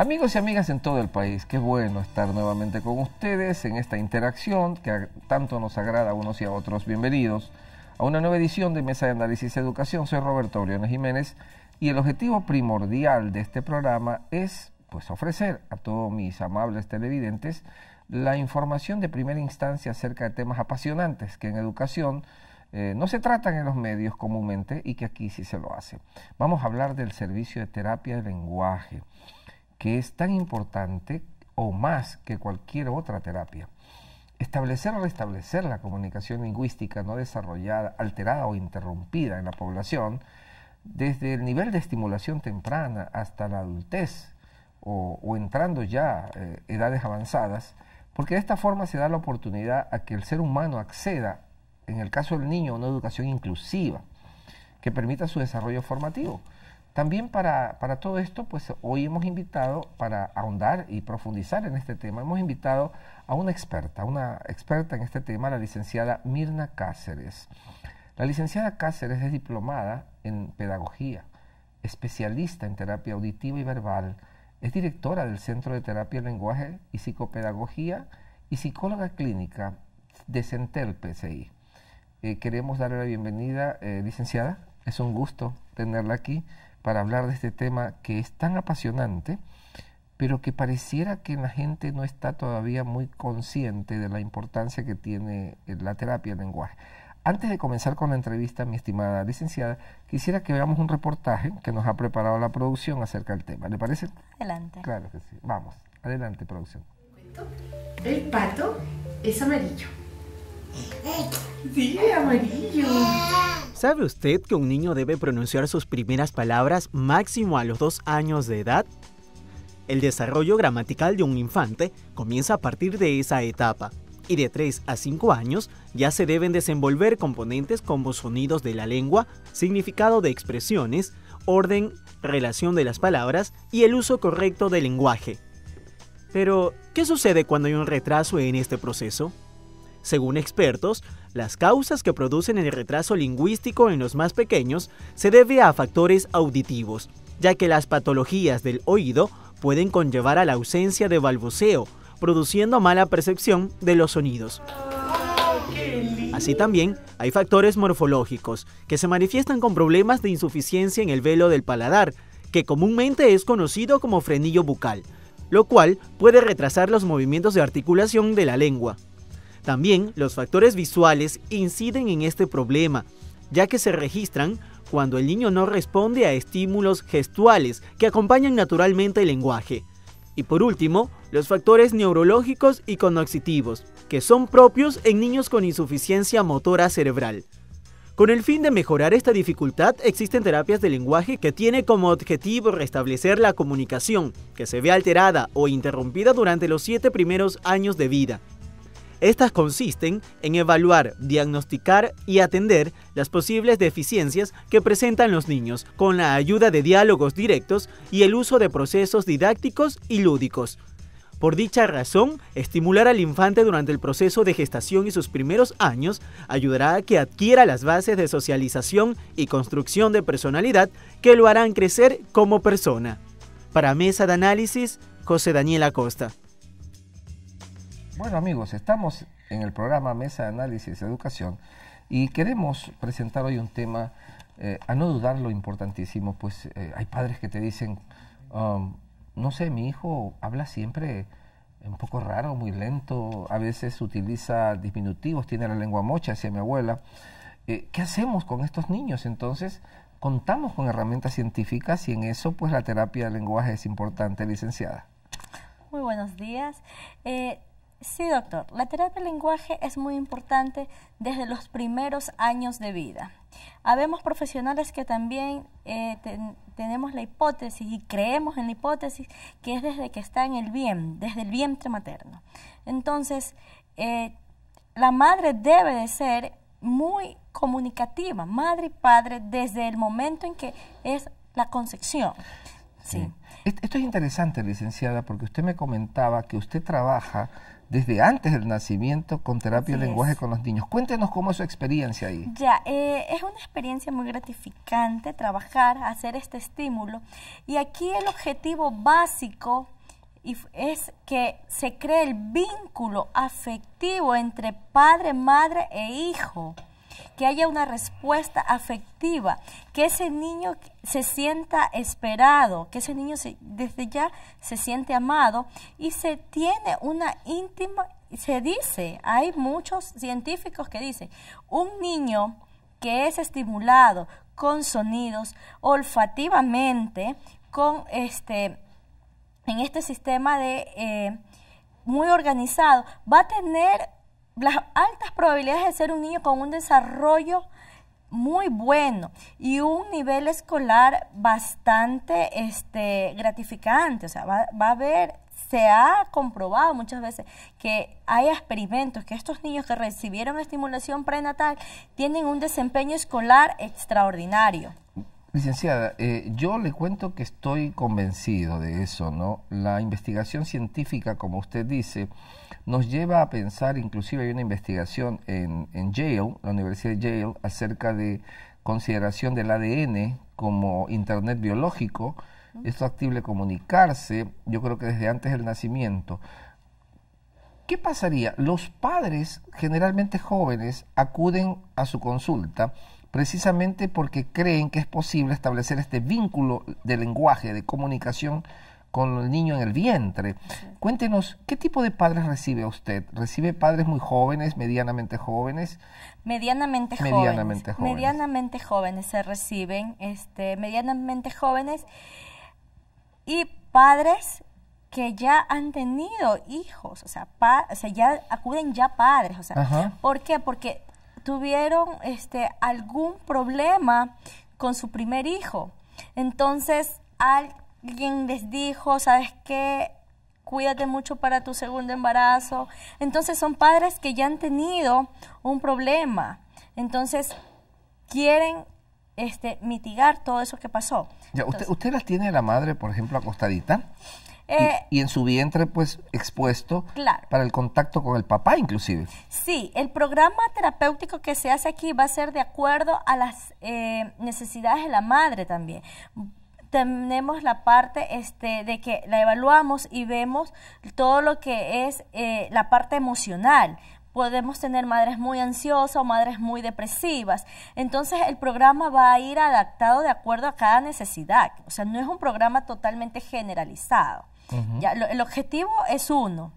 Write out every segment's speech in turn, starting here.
Amigos y amigas en todo el país, qué bueno estar nuevamente con ustedes en esta interacción que tanto nos agrada a unos y a otros. Bienvenidos a una nueva edición de Mesa de Análisis de Educación. Soy Roberto Oriones Jiménez y el objetivo primordial de este programa es pues ofrecer a todos mis amables televidentes la información de primera instancia acerca de temas apasionantes que en educación eh, no se tratan en los medios comúnmente y que aquí sí se lo hace. Vamos a hablar del servicio de terapia del lenguaje que es tan importante o más que cualquier otra terapia. Establecer o restablecer la comunicación lingüística no desarrollada, alterada o interrumpida en la población, desde el nivel de estimulación temprana hasta la adultez o, entrando ya a eh, edades avanzadas, porque de esta forma se da la oportunidad a que el ser humano acceda, en el caso del niño, a una educación inclusiva que permita su desarrollo formativo. También para, para, todo esto, pues hoy hemos invitado, para ahondar y profundizar en este tema, hemos invitado a una experta, una experta en este tema, la licenciada Mirna Cáceres. La licenciada Cáceres es diplomada en pedagogía, especialista en terapia auditiva y verbal, es directora del Centro de Terapia, Lenguaje y Psicopedagogía y psicóloga clínica de Centel PCI. Eh, queremos darle la bienvenida, eh, licenciada. Es un gusto tenerla aquí para hablar de este tema que es tan apasionante, pero que pareciera que la gente no está todavía muy consciente de la importancia que tiene eh, la terapia del lenguaje. Antes de comenzar con la entrevista, mi estimada licenciada, quisiera que veamos un reportaje que nos ha preparado la producción acerca del tema. ¿Le parece? Adelante. Claro que sí. Vamos, adelante, producción. El pato es amarillo. Sí, amarillo. ¿Sabe usted que un niño debe pronunciar sus primeras palabras máximo a los dos años de edad? El desarrollo gramatical de un infante comienza a partir de esa etapa y de 3 a 5 años ya se deben desenvolver componentes como sonidos de la lengua, significado de expresiones, orden, relación de las palabras y el uso correcto del lenguaje. Pero, ¿qué sucede cuando hay un retraso en este proceso? Según expertos, las causas que producen el retraso lingüístico en los más pequeños se debe a factores auditivos, ya que las patologías del oído pueden conllevar a la ausencia de balbuceo, produciendo mala percepción de los sonidos. Así también hay factores morfológicos que se manifiestan con problemas de insuficiencia en el velo del paladar, que comúnmente es conocido como frenillo bucal, lo cual puede retrasar los movimientos de articulación de la lengua. También los factores visuales inciden en este problema, ya que se registran cuando el niño no responde a estímulos gestuales que acompañan naturalmente el lenguaje. Y por último, los factores neurológicos y conoxitivos, que son propios en niños con insuficiencia motora cerebral. Con el fin de mejorar esta dificultad, existen terapias de lenguaje que tienen como objetivo restablecer la comunicación, que se ve alterada o interrumpida durante los siete primeros años de vida, estas consisten en evaluar, diagnosticar y atender las posibles deficiencias que presentan los niños con la ayuda de diálogos directos y el uso de procesos didácticos y lúdicos. Por dicha razón, estimular al infante durante el proceso de gestación y sus primeros años ayudará a que adquiera las bases de socialización y construcción de personalidad que lo harán crecer como persona. Para Mesa de Análisis, José Daniel Acosta. Bueno amigos, estamos en el programa Mesa de Análisis de Educación y queremos presentar hoy un tema, eh, a no dudar lo importantísimo, pues eh, hay padres que te dicen, um, no sé, mi hijo habla siempre un poco raro, muy lento, a veces utiliza disminutivos, tiene la lengua mocha, decía mi abuela. Eh, ¿Qué hacemos con estos niños? Entonces, contamos con herramientas científicas y en eso, pues la terapia del lenguaje es importante, licenciada. Muy buenos días. Sí, doctor. La terapia del lenguaje es muy importante desde los primeros años de vida. Habemos profesionales que también eh, tenemos la hipótesis y creemos en la hipótesis que es desde que está en el bien, desde el vientre materno. Entonces, eh, la madre debe de ser muy comunicativa, madre y padre, desde el momento en que es la concepción. sí. Esto es interesante, licenciada, porque usted me comentaba que usted trabaja desde antes del nacimiento con terapia de lenguaje con los niños. Cuéntenos cómo es su experiencia ahí. Ya, eh, es una experiencia muy gratificante trabajar, hacer este estímulo. Y aquí el objetivo básico es que se cree el vínculo afectivo entre padre, madre e hijo que haya una respuesta afectiva, que ese niño se sienta esperado, que ese niño desde ya se siente amado y se tiene una íntima, se dice, hay muchos científicos que dicen, un niño que es estimulado con sonidos olfativamente, con este, en este sistema de... Eh, muy organizado, va a tener las altas probabilidades de ser un niño con un desarrollo muy bueno y un nivel escolar bastante este, gratificante. O sea, va, va, a haber, se ha comprobado muchas veces que hay experimentos que estos niños que recibieron estimulación prenatal tienen un desempeño escolar extraordinario. Licenciada, eh, yo le cuento que estoy convencido de eso, ¿no? La investigación científica, como usted dice, nos lleva a pensar, inclusive hay una investigación en, en Yale, la Universidad de Yale, acerca de consideración del ADN como Internet biológico, es factible comunicarse, yo creo que desde antes del nacimiento. ¿Qué pasaría? Los padres, generalmente jóvenes, acuden a su consulta precisamente porque creen que es posible establecer este vínculo de lenguaje, de comunicación con el niño en el vientre. Cuéntenos, ¿qué tipo de padres recibe usted? ¿Recibe padres muy jóvenes, medianamente jóvenes? Medianamente, medianamente jóvenes, Medianamente jóvenes se reciben, este, medianamente jóvenes y padres que ya han tenido hijos, o sea, o sea ya acuden ya padres, o sea, ¿por qué? Porque tuvieron este, algún problema con su primer hijo. Entonces alguien les dijo, ¿sabes qué? Cuídate mucho para tu segundo embarazo. Entonces son padres que ya han tenido un problema. Entonces quieren este, mitigar todo eso que pasó. ¿usted, las tiene la madre, por ejemplo, acostadita? Eh, y, en su vientre, pues, expuesto para el contacto con el papá, inclusive. Sí, el programa terapéutico que se hace aquí va a ser de acuerdo a las eh, necesidades de la madre también tenemos la parte este, de que la evaluamos y vemos todo lo que es eh, la parte emocional. Podemos tener madres muy ansiosas o madres muy depresivas. Entonces el programa va a ir adaptado de acuerdo a cada necesidad. O sea, no es un programa totalmente generalizado el objetivo es uno,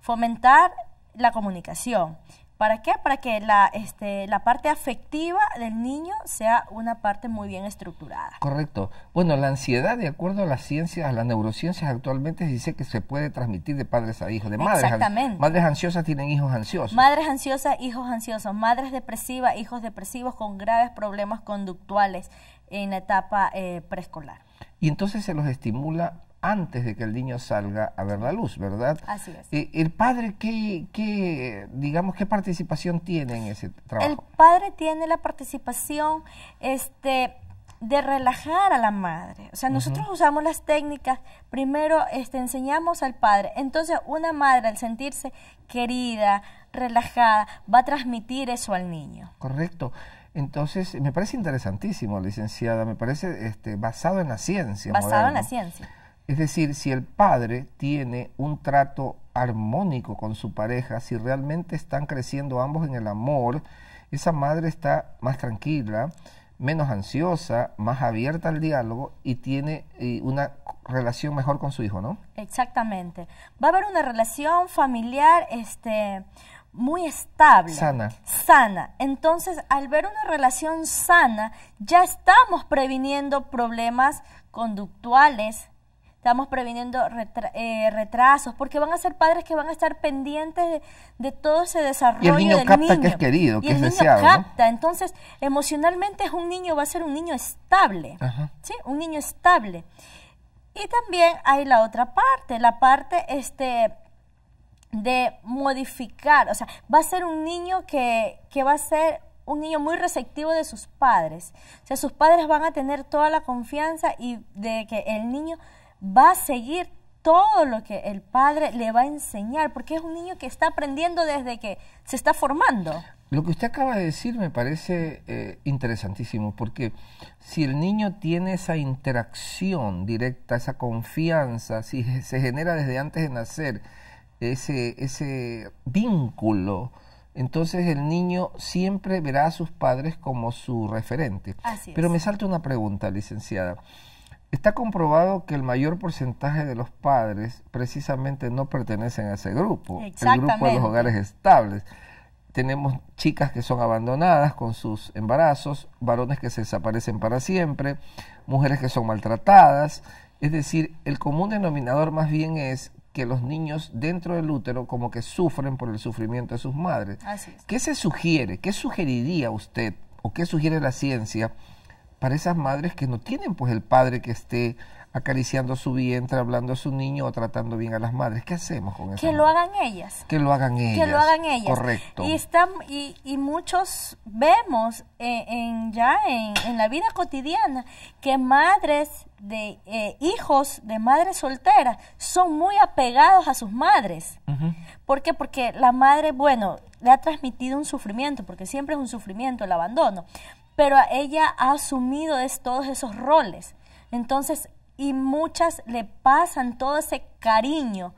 fomentar la comunicación. ¿Para qué? Para que la, este, la parte afectiva del niño sea una parte muy bien estructurada. Correcto. Bueno, la ansiedad, de acuerdo a las ciencias, a las neurociencias actualmente, se dice que se puede transmitir de padres a hijos, de madres. Exactamente. Madres ansiosas tienen hijos ansiosos. Madres ansiosas, hijos ansiosos. Madres depresivas, hijos depresivos con graves problemas conductuales en la etapa eh, preescolar. Y entonces se los estimula antes de que el niño salga a ver la luz, ¿verdad? Así es. ¿El padre qué, qué, digamos, qué participación tiene en ese trabajo? El padre tiene la participación este, de relajar a la madre. O sea, nosotros usamos las técnicas, primero este, enseñamos al padre. Entonces, una madre al sentirse querida, relajada, va a transmitir eso al niño. Correcto. Entonces, me parece interesantísimo, licenciada, me parece este, basado en la ciencia. Basado en la ciencia. Es decir, si el padre tiene un trato armónico con su pareja, si realmente están creciendo ambos en el amor, esa madre está más tranquila, menos ansiosa, más abierta al diálogo y tiene eh, una relación mejor con su hijo, ¿no? Exactamente. Va a haber una relación familiar este, muy estable. Sana. Sana. Entonces, al ver una relación sana, ya estamos previniendo problemas conductuales, estamos previniendo eh, retrasos, porque van a ser padres que van a estar pendientes de, todo ese desarrollo y el niño capta que es querido, que y el es niño capta, entonces emocionalmente es un niño, va a ser un niño estable, ¿sí? Un niño estable. Y también hay la otra parte, la parte este de modificar, o sea, va a ser un niño que, que va a ser un niño muy receptivo de sus padres. O sea, sus padres van a tener toda la confianza y de que el niño va a seguir todo lo que el padre le va a enseñar, porque es un niño que está aprendiendo desde que se está formando. Lo que usted acaba de decir me parece eh, interesantísimo, porque si el niño tiene esa interacción directa, esa confianza, si se genera desde antes de nacer ese, ese vínculo, entonces el niño siempre verá a sus padres como su referente. Pero me salta una pregunta, licenciada. Está comprobado que el mayor porcentaje de los padres precisamente no pertenecen a ese grupo, el grupo de los hogares estables. Tenemos chicas que son abandonadas con sus embarazos, varones que se desaparecen para siempre, mujeres que son maltratadas. Es decir, el común denominador más bien es que los niños dentro del útero como que sufren por el sufrimiento de sus madres. ¿Qué se sugiere? ¿Qué sugeriría usted o qué sugiere la ciencia? para esas madres que no tienen pues el padre que esté acariciando su vientre, hablando a su niño o tratando bien a las madres. ¿Qué hacemos con eso? Que lo hagan ellas. Que lo hagan ellas. Que lo hagan ellas. Correcto. Y, están, y, muchos vemos e, ya en, la vida cotidiana que madres de eh, hijos de madres solteras son muy apegados a sus madres. ¿Por qué? Porque la madre, bueno, le ha transmitido un sufrimiento, porque siempre es un sufrimiento el abandono pero ella ha asumido es, todos esos roles. Entonces, y muchas le pasan todo ese cariño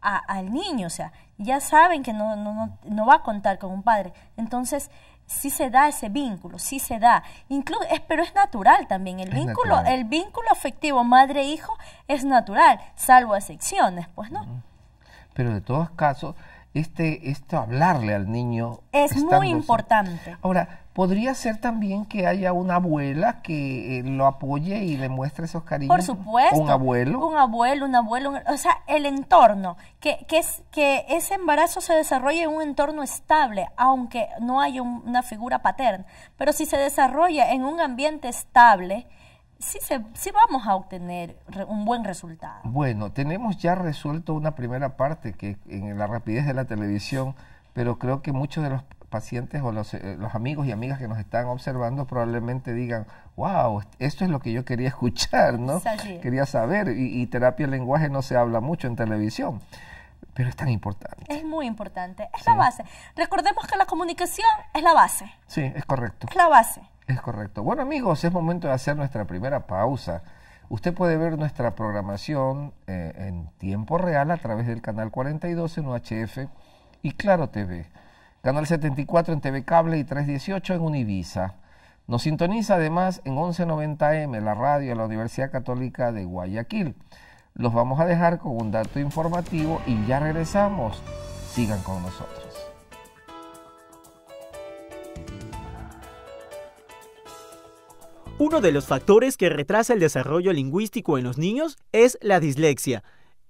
al niño, o sea, ya saben que no, no, no, va a contar con un padre. Entonces, sí se da ese vínculo, sí se da. es, pero es natural también. El vínculo, el vínculo afectivo madre-hijo es natural, salvo excepciones, pues no. Pero de todos casos, este, esto hablarle al niño. Es muy importante. Ahora, podría ser también que haya una abuela que eh, lo apoye y le muestre esos cariños. Por supuesto. Un abuelo. Un abuelo, un abuelo. o sea, el entorno. Que, es, que ese embarazo se desarrolle en un entorno estable, aunque no haya una figura paterna. Pero si se desarrolla en un ambiente estable, sí, vamos a obtener un buen resultado. Bueno, tenemos ya resuelto una primera parte que en la rapidez de la televisión, pero creo que muchos de los pacientes o los, eh, amigos y amigas que nos están observando probablemente digan, wow, esto es lo que yo quería escuchar, ¿no? Quería saber, y, terapia lenguaje no se habla mucho en televisión. Pero es tan importante. Es muy importante. Es la base. Recordemos que la comunicación es la base. Sí, es correcto. Es la base. Es correcto. Bueno amigos, es momento de hacer nuestra primera pausa. Usted puede ver nuestra programación eh, en tiempo real a través del canal 42 en UHF y Claro TV, canal 74 en TV Cable y 318 en Univisa. Nos sintoniza además en 1190M, la radio de la Universidad Católica de Guayaquil. Los vamos a dejar con un dato informativo y ya regresamos. Sigan con nosotros. Uno de los factores que retrasa el desarrollo lingüístico en los niños es la dislexia,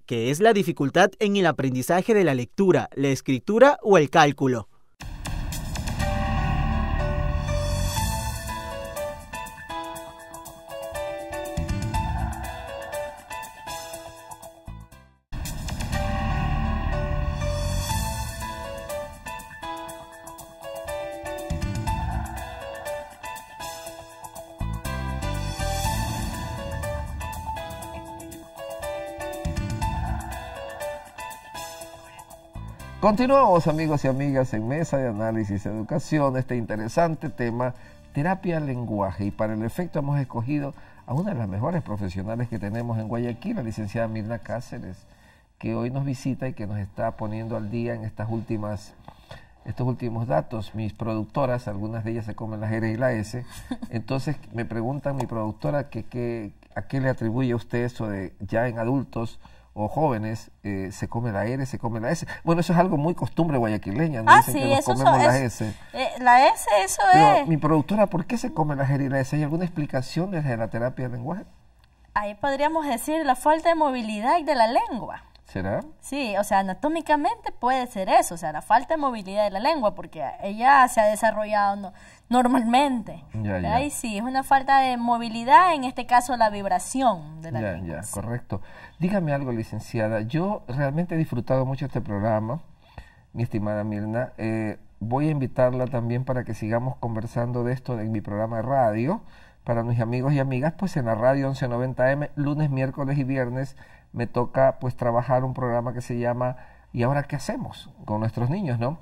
que es la dificultad en el aprendizaje de la lectura, la escritura o el cálculo. Continuamos amigos y amigas en Mesa de Análisis Educación, este interesante tema, terapia lenguaje. Y para el efecto hemos escogido a una de las mejores profesionales que tenemos en Guayaquil, la licenciada Mirna Cáceres, que hoy nos visita y que nos está poniendo al día en estas últimas estos últimos datos, mis productoras, algunas de ellas se comen las R y la S, entonces me preguntan mi productora a qué le atribuye usted eso de ya en adultos o jóvenes eh, se come la R, se come la S. Bueno, eso es algo muy costumbre guayaquileña. ¿no? Ah, Dicen que nos comemos eh, la S. eso Pero, es. Mi productora, ¿por qué se come la R y la S? ¿Hay alguna explicación desde la terapia del lenguaje? Ahí podríamos decir la falta de movilidad de la lengua. ¿Será? Sí, o sea, anatómicamente puede ser eso, o sea, la falta de movilidad de la lengua, porque ella se ha desarrollado normalmente. Ya, Ahí sí, es una falta de movilidad, en este caso la vibración de la lengua. Ya, ya, correcto. Dígame algo, licenciada. Yo realmente he disfrutado mucho este programa, mi estimada Mirna. Eh, voy a invitarla también para que sigamos conversando de esto en mi programa de radio. Para mis amigos y amigas, pues en la radio 1190M, lunes, miércoles y viernes me toca pues trabajar un programa que se llama ¿Y ahora qué hacemos con nuestros niños, no?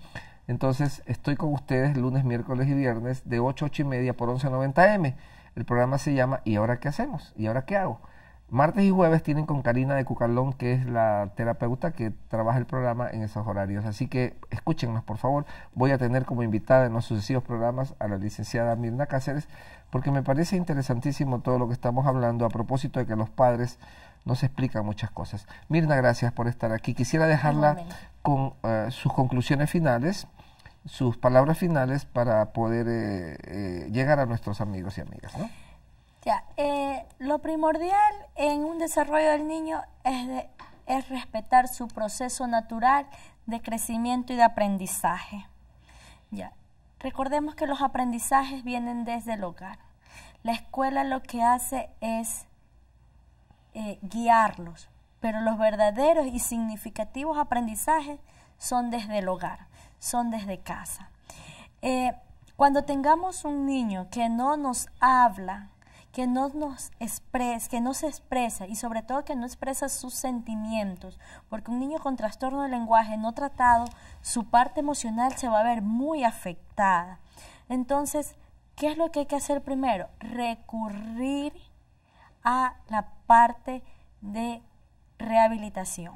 Entonces estoy con ustedes lunes, miércoles y viernes de 8, 8 y media por 11.90 M. El programa se llama ¿Y ahora qué hacemos? ¿Y ahora qué hago? Martes y jueves tienen con Karina de Cucalón, que es la terapeuta que trabaja el programa en esos horarios. Así que escúchenos, por favor. Voy a tener como invitada en los sucesivos programas a la licenciada Mirna Cáceres, porque me parece interesantísimo todo lo que estamos hablando a propósito de que los padres nos explica muchas cosas. Mirna, gracias por estar aquí. Quisiera dejarla con eh, sus conclusiones finales, sus palabras finales para poder eh, eh, llegar a nuestros amigos y amigas. Ya, lo primordial en un desarrollo del niño es, es respetar su proceso natural de crecimiento y de aprendizaje. Ya, recordemos que los aprendizajes vienen desde el hogar. La escuela lo que hace es eh, guiarlos, pero los verdaderos y significativos aprendizajes son desde el hogar, son desde casa. Eh, cuando tengamos un niño que no nos habla, que no nos expresa, que no se expresa y sobre todo que no expresa sus sentimientos, porque un niño con trastorno de lenguaje no tratado, su parte emocional se va a ver muy afectada. Entonces, ¿qué es lo que hay que hacer primero? Recurrir a la parte de rehabilitación.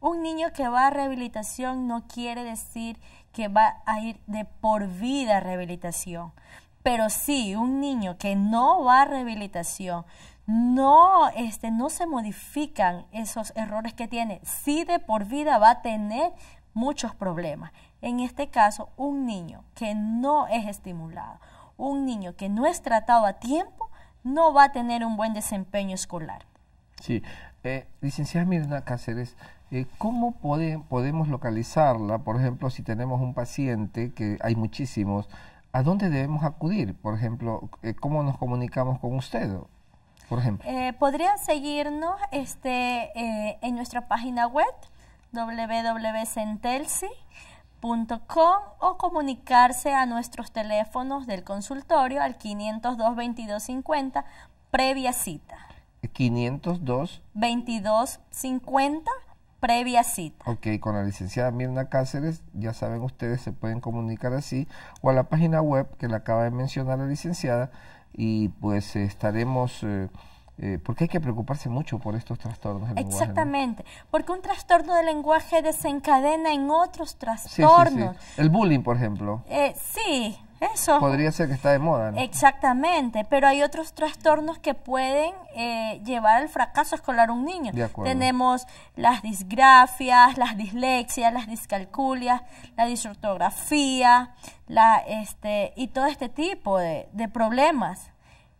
Un niño que va a rehabilitación no quiere decir que va a ir de por vida a rehabilitación, pero sí un niño que no va a rehabilitación, no, este, no se modifican esos errores que tiene, sí de por vida va a tener muchos problemas. En este caso, un niño que no es estimulado, un niño que no es tratado a tiempo, no va a tener un buen desempeño escolar. Sí, eh, licenciada Mirna Cáceres, eh, ¿cómo podemos localizarla? Por ejemplo, si tenemos un paciente, que hay muchísimos, ¿a dónde debemos acudir? Por ejemplo, eh, ¿cómo nos comunicamos con usted? Por ejemplo. Eh, podrían seguirnos este, en nuestra página web www.centelsi.com o comunicarse a nuestros teléfonos del consultorio al 502-2250 previa cita. 502 2250 previa cita. Ok, con la licenciada Mirna Cáceres, ya saben ustedes, se pueden comunicar así o a la página web que le acaba de mencionar la licenciada y pues estaremos... Eh, eh, porque hay que preocuparse mucho por estos trastornos del Exactamente, lenguaje, porque un trastorno del lenguaje desencadena en otros trastornos. El bullying, por ejemplo. Eh, sí, eso. Podría ser que está de moda, Exactamente, pero hay otros trastornos que pueden eh, llevar al fracaso escolar a un niño. Tenemos las disgrafias, las dislexias, las discalculias, la disortografía, la, este, y todo este tipo de problemas.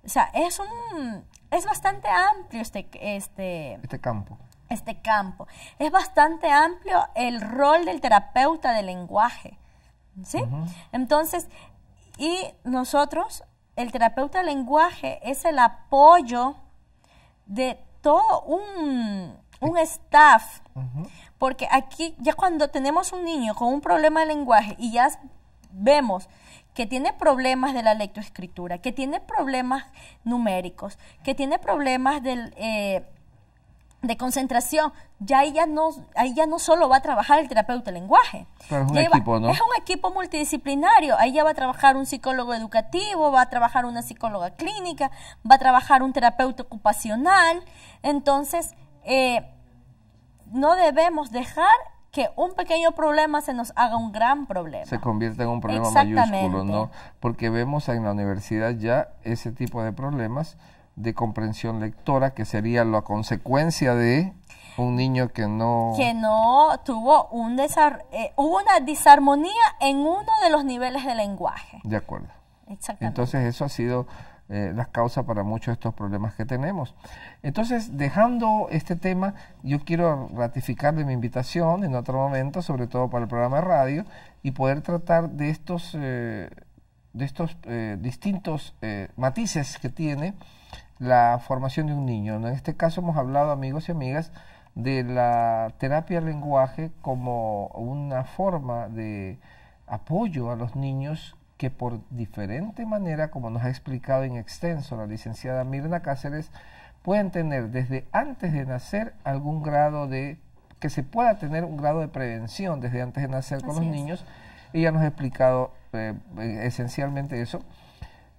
O sea, es un, es bastante amplio este, este, este campo. Este campo. Es bastante amplio el rol del terapeuta del lenguaje. Entonces, y nosotros, el terapeuta del lenguaje es el apoyo de todo un, staff. Porque aquí, ya cuando tenemos un niño con un problema de lenguaje y ya vemos que tiene problemas de la lectoescritura, que tiene problemas numéricos, que tiene problemas eh, de concentración, ya ahí ya, no, no solo va a trabajar el terapeuta de lenguaje. es un equipo, multidisciplinario. Ahí ya va a trabajar un psicólogo educativo, va a trabajar una psicóloga clínica, va a trabajar un terapeuta ocupacional. Entonces, eh, no debemos dejar que un pequeño problema se nos haga un gran problema. Se convierte en un problema mayúsculo, ¿no? Porque vemos en la universidad ya ese tipo de problemas de comprensión lectora, que sería la consecuencia de un niño que no... Que no tuvo un eh, hubo una disarmonía en uno de los niveles de lenguaje. De acuerdo. Exactamente. Entonces eso ha sido eh, las causas para muchos de estos problemas que tenemos. Entonces, dejando este tema, yo quiero ratificar de mi invitación en otro momento, sobre todo para el programa de radio, y poder tratar de estos, eh, de estos eh, distintos matices que tiene la formación de un niño. En este caso hemos hablado, amigos y amigas, de la terapia lenguaje como una forma de apoyo a los niños que por diferente manera, como nos ha explicado en extenso la licenciada Mirna Cáceres, pueden tener desde antes de nacer algún grado de, que se pueda tener un grado de prevención desde antes de nacer con los niños, niños. Ella nos ha explicado eh, esencialmente eso.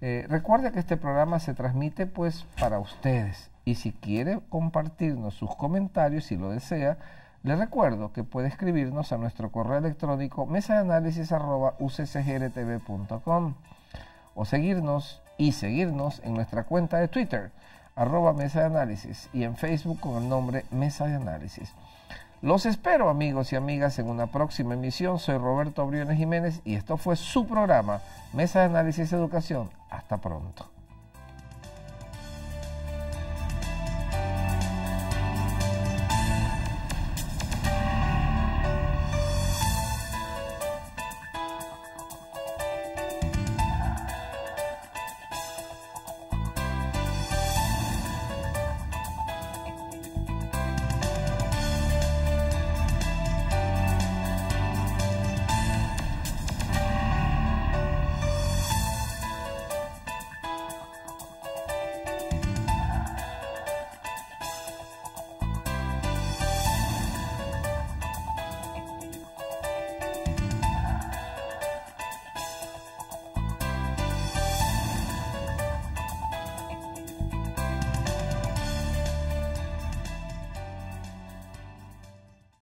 Recuerda eh, recuerde que este programa se transmite pues para ustedes y si quiere compartirnos sus comentarios, si lo desea, le recuerdo que puede escribirnos a nuestro correo electrónico mesa mesadeanálisis.uccgrtv.com o seguirnos y seguirnos en nuestra cuenta de Twitter, arroba Mesa de Análisis, y en Facebook con el nombre Mesa de Análisis. Los espero amigos y amigas en una próxima emisión. Soy Roberto Briones Jiménez y esto fue su programa, Mesa de Análisis Educación. Hasta pronto.